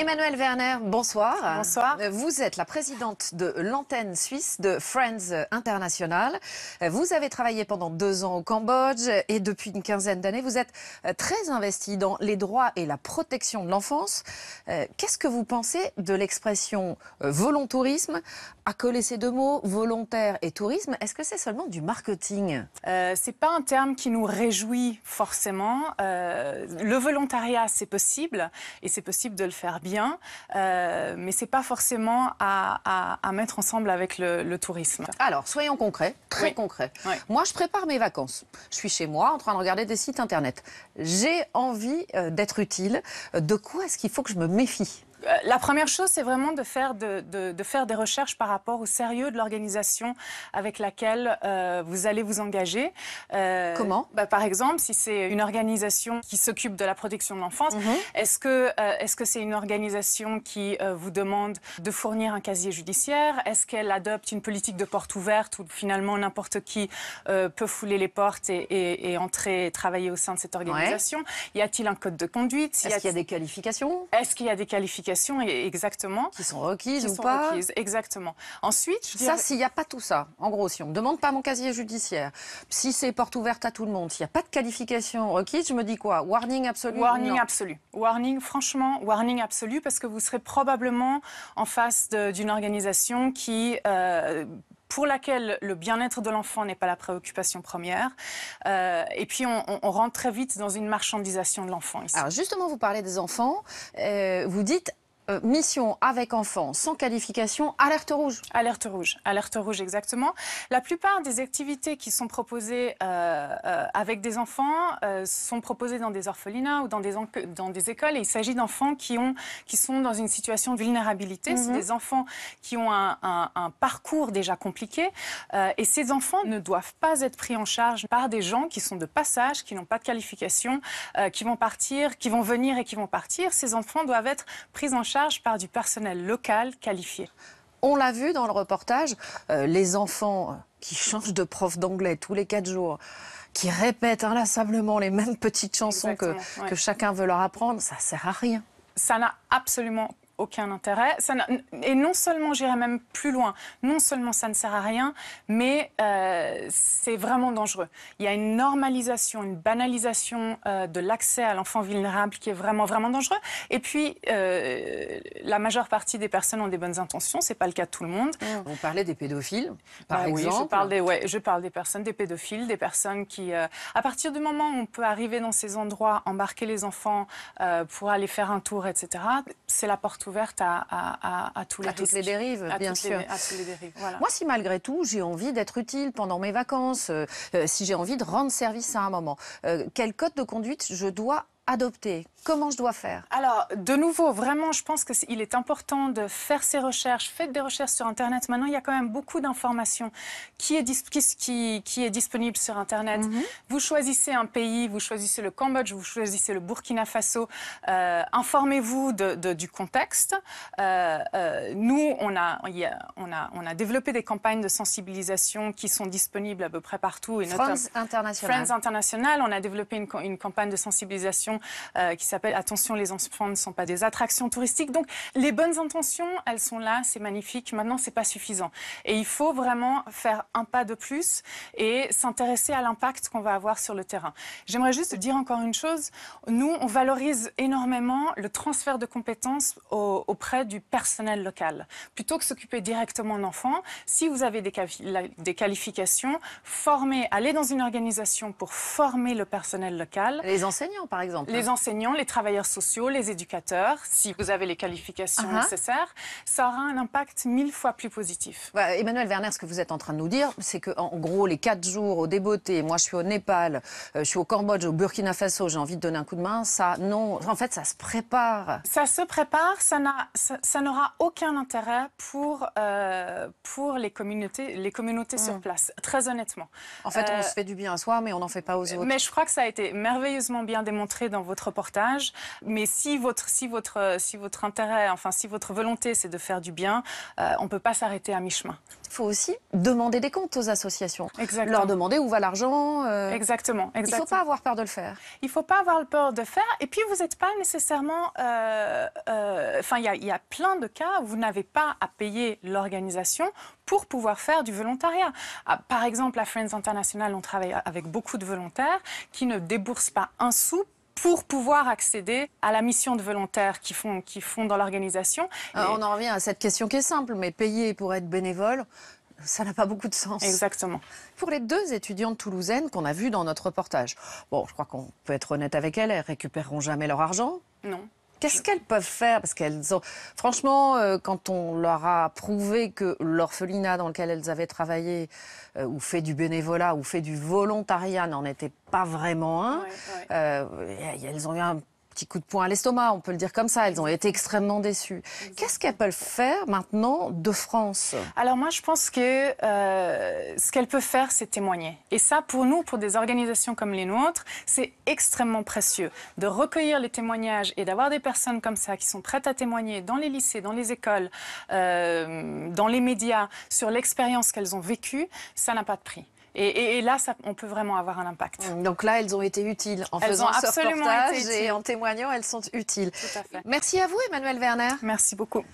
Emmanuel Werner, bonsoir. Bonsoir. Vous êtes la présidente de l'antenne suisse de Friends International. Vous avez travaillé pendant deux ans au Cambodge et depuis une quinzaine d'années, vous êtes euh, très investie dans les droits et la protection de l'enfance. Euh, qu'est-ce que vous pensez de l'expression euh, volontourisme À coller ces deux mots, volontaire et tourisme, est-ce que c'est seulement du marketing Ce C'est pas un terme qui nous réjouit forcément. le volontariat, c'est possible et c'est possible de le faire bien bien, euh, mais ce n'est pas forcément à, mettre ensemble avec le, tourisme. Alors, soyons concrets, très concrets. Moi, je prépare mes vacances. Je suis chez moi en train de regarder des sites Internet. J'ai envie euh, d'être utile. De quoi est-ce qu'il faut que je me méfie euh, la première chose, c'est vraiment de faire, de, faire des recherches par rapport au sérieux de l'organisation avec laquelle euh, vous allez vous engager. Euh, Comment bah, Par exemple, si c'est une organisation qui s'occupe de la protection de l'enfance, mhm. est-ce que ce c'est une organisation qui vous demande de fournir un casier judiciaire Est-ce qu'elle adopte une politique de porte ouverte où finalement n'importe qui peut fouler les portes et, entrer et travailler au sein de cette organisation Y a-t-il un code de conduite Est-ce qu'il y a des qualifications Est-ce qu'il y a des qualifications qualifications exactement. Qui sont requises ou pas Exactement. Ensuite, Ça, s'il n'y a pas tout ça, en gros, si on ne demande pas mon casier judiciaire, si c'est porte ouverte à tout le monde, s'il n'y a pas de qualification requise, je me dis quoi Warning absolu Warning absolue absolu. Warning, franchement, warning absolu, parce que vous serez probablement en face d'une organisation qui... Euh, pour laquelle le bien-être de l'enfant n'est pas la préoccupation première. Euh, et puis, on, rentre très vite dans une marchandisation de l'enfant. Alors, justement, vous parlez des enfants. Euh, vous dites euh, mission avec enfants sans qualification, alerte rouge. Alerte rouge, alerte rouge exactement. La plupart des activités qui sont proposées euh, euh, avec des enfants sont proposées dans des orphelinats ou dans des, dans des écoles. Et il s'agit d'enfants qui, ont, qui sont dans une situation de vulnérabilité. Mhm. C'est des enfants qui ont un, un parcours déjà compliqué. et ces enfants ne doivent pas être pris en charge par des gens qui sont de passage, qui n'ont pas de qualification, qui vont partir, qui vont venir et qui vont partir. Ces enfants doivent être pris en charge par du personnel local qualifié. On l'a vu dans le reportage, euh, les enfants euh, qui changent de prof d'anglais tous les quatre jours, qui répètent inlassablement les mêmes petites chansons que, chacun veut leur apprendre, ça sert à rien. Ça n'a absolument aucun intérêt. Ça et non seulement, j'irai même plus loin, non seulement ça ne sert à rien, mais euh, c'est vraiment dangereux. Il y a une normalisation, une banalisation euh, de l'accès à l'enfant vulnérable qui est vraiment, vraiment dangereux. Et puis, euh, la majeure partie des personnes ont des bonnes intentions, c'est pas le cas de tout le monde. On parlait des pédophiles, par bah exemple. je parle, des, ouais, je parle des personnes, des pédophiles, des personnes qui... à partir du moment où on peut arriver dans ces endroits, embarquer les enfants pour aller faire un tour, etc., c'est la porte ouverte à, tous toutes les dérives, bien sûr. voilà. Moi, si malgré tout, j'ai envie d'être utile pendant mes vacances, euh, euh, si j'ai envie de rendre service à un moment, euh, quel code de conduite je dois adopter Comment je dois faire Alors, de nouveau, vraiment, je pense qu'il est, est important de faire ses recherches. Faites des recherches sur Internet. Maintenant, il y a quand même beaucoup d'informations qui est, qui, est disponible sur Internet. Mhm. Vous choisissez un pays, vous choisissez le Cambodge, vous choisissez le Burkina Faso. Euh, informez-vous du contexte. Euh, euh, nous, on a, on, a, on a développé des campagnes de sensibilisation qui sont disponibles à peu près partout. Et Friends International. Friends On a développé une, une campagne de sensibilisation qui s'appelle Attention, les enfants ne sont pas des attractions touristiques. Donc les bonnes intentions, elles sont là, c'est magnifique. Maintenant, c'est pas suffisant. Et il faut vraiment faire un pas de plus et s'intéresser à l'impact qu'on va avoir sur le terrain. J'aimerais juste dire encore une chose. Nous, on valorise énormément le transfert de compétences auprès du personnel local. Plutôt que s'occuper directement d'enfants, si vous avez des, des qualifications, formez, allez dans une organisation pour former le personnel local. Les enseignants, par exemple. Hein. Les enseignants, les travailleurs sociaux, les éducateurs, si vous avez les qualifications uh-huh. nécessaires, ça aura un impact mille fois plus positif. Emmanuel Werner, ce que vous êtes en train de nous dire, c'est que en gros, les quatre jours au débeauté, moi je suis au Népal, euh, je suis au Cambodge, au Burkina Faso, j'ai envie de donner un coup de main, ça, non, en fait, ça se prépare. Ça se prépare, ça n'aura aucun intérêt pour, euh, pour les communautés, les communautés sur mm. place, très honnêtement. En fait, on euh, se fait du bien à soi, mais on n'en fait pas aux autres. Mais je crois que ça a été merveilleusement bien démontré dans votre reportage. Mais si votre, si votre, si votre intérêt, enfin si votre volonté, c'est de faire du bien, euh, on ne peut pas s'arrêter à mi-chemin. Il faut aussi demander des comptes aux associations. Leur demander où va l'argent. Euh. Exactement, Il ne faut pas avoir peur de le faire. Il ne faut pas avoir peur de le faire. Et puis, vous n'êtes pas nécessairement... Euh, enfin, il y, y a plein de cas où vous n'avez pas à payer l'organisation pour pouvoir faire du volontariat. Ah, par exemple, à Friends International, on travaille avec beaucoup de volontaires qui ne déboursent pas un sou pour pouvoir accéder à la mission de volontaire qui font, qui font dans l'organisation. Ah, on en revient à cette question qui est simple, mais payer pour être bénévole, ça n'a pas beaucoup de sens. Exactement. Pour les deux étudiantes toulousaines qu'on a vues dans notre reportage, bon, je crois qu'on peut être honnête avec elles, elles récupéreront jamais leur argent. Non. Qu'est-ce qu'elles peuvent faire Parce qu'elles ont... Franchement, euh, quand on leur a prouvé que l'orphelinat dans lequel elles avaient travaillé, euh, ou fait du bénévolat, ou fait du volontariat, n'en était pas vraiment un, euh, elles ont eu un petit coup de poing à l'estomac, on peut le dire comme ça. Elles ont été extrêmement déçues. Qu'est-ce qu'elles peuvent faire maintenant de France Alors moi, je pense que euh, ce qu'elles peuvent faire, c'est témoigner. Et ça, pour nous, pour des organisations comme les nôtres, c'est extrêmement précieux de recueillir les témoignages et d'avoir des personnes comme ça qui sont prêtes à témoigner dans les lycées, dans les écoles, euh, dans les médias sur l'expérience qu'elles ont vécue. Ça n'a pas de prix. Et, là, on peut vraiment avoir un impact. Mm, donc là, elles ont été utiles en faisant ce et en témoignant, elles sont utiles. Merci à vous, Emmanuel Werner. Merci beaucoup.